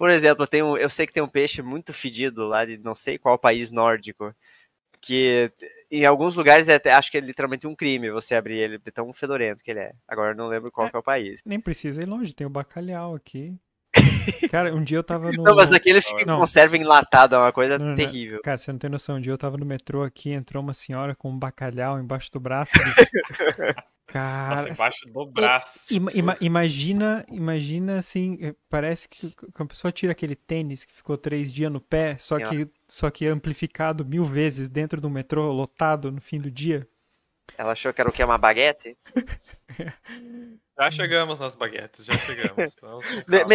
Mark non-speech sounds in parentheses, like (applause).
Por exemplo, eu, tenho, eu sei que tem um peixe muito fedido lá de não sei qual país nórdico, que em alguns lugares é até, acho que é literalmente um crime você abrir ele, de tão fedorento que ele é. Agora eu não lembro qual é, é o país. Nem precisa ir longe, tem o bacalhau aqui. (laughs) Cara, um dia eu tava no. Não, mas aquele fica não. conserva enlatado, é uma coisa não, não, terrível. Cara, você não tem noção. Um dia eu tava no metrô aqui, entrou uma senhora com um bacalhau embaixo do braço. (laughs) Cara, Nossa, embaixo do é, braço. Ima, imagina, imagina assim, é, parece que a pessoa tira aquele tênis que ficou três dias no pé, só que, só que amplificado mil vezes dentro do metrô, lotado no fim do dia. Ela achou que era o que? Uma baguete? (laughs) já chegamos nas baguetes, já chegamos. (laughs)